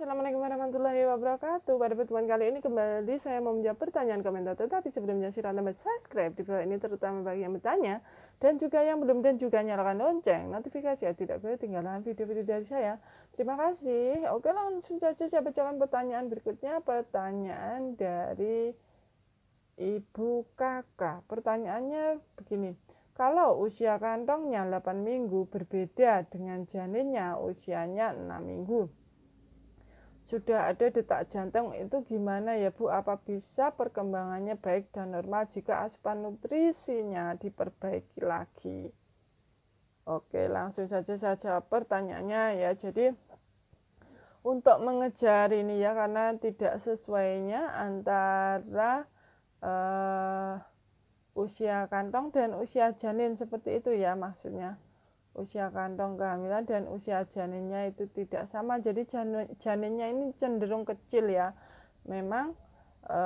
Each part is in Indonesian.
Assalamualaikum warahmatullahi wabarakatuh. Pada pertemuan kali ini kembali saya mau menjawab pertanyaan komentar. Tetapi sebelumnya silahkan tambah subscribe di bawah ini terutama bagi yang bertanya dan juga yang belum dan juga nyalakan lonceng notifikasi ya tidak boleh ketinggalan video-video dari saya. Terima kasih. Oke langsung saja saya bacakan pertanyaan berikutnya. Pertanyaan dari Ibu Kakak. Pertanyaannya begini. Kalau usia kantongnya 8 minggu berbeda dengan janinnya usianya 6 minggu sudah ada detak jantung itu gimana ya Bu? Apa bisa perkembangannya baik dan normal jika asupan nutrisinya diperbaiki lagi? Oke, langsung saja saya jawab pertanyaannya ya. Jadi untuk mengejar ini ya karena tidak sesuainya antara uh, usia kantong dan usia janin seperti itu ya maksudnya usia kantong kehamilan dan usia janinnya itu tidak sama jadi janinnya ini cenderung kecil ya memang e,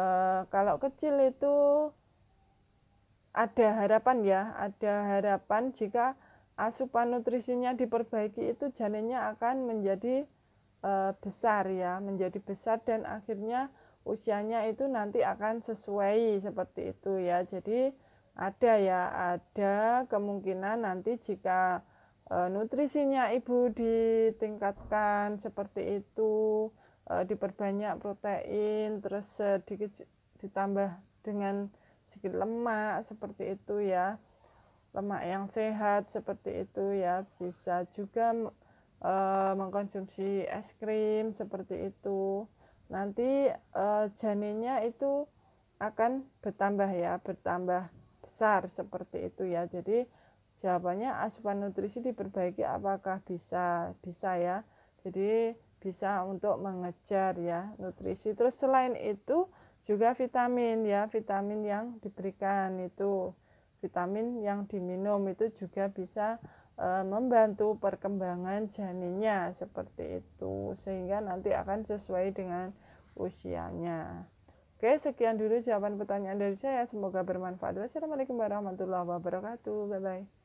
kalau kecil itu ada harapan ya ada harapan jika asupan nutrisinya diperbaiki itu janinnya akan menjadi e, besar ya menjadi besar dan akhirnya usianya itu nanti akan sesuai seperti itu ya jadi ada ya ada kemungkinan nanti jika Eh, nutrisinya ibu ditingkatkan seperti itu eh, diperbanyak protein terus sedikit ditambah dengan sedikit lemak seperti itu ya lemak yang sehat seperti itu ya bisa juga e, mengkonsumsi es krim seperti itu nanti e, janinnya itu akan bertambah ya bertambah besar seperti itu ya jadi jawabannya asupan nutrisi diperbaiki apakah bisa bisa ya jadi bisa untuk mengejar ya nutrisi terus selain itu juga vitamin ya vitamin yang diberikan itu vitamin yang diminum itu juga bisa e, membantu perkembangan janinnya seperti itu sehingga nanti akan sesuai dengan usianya. Oke, sekian dulu jawaban pertanyaan dari saya. Semoga bermanfaat. Wassalamualaikum warahmatullahi wabarakatuh. Bye bye.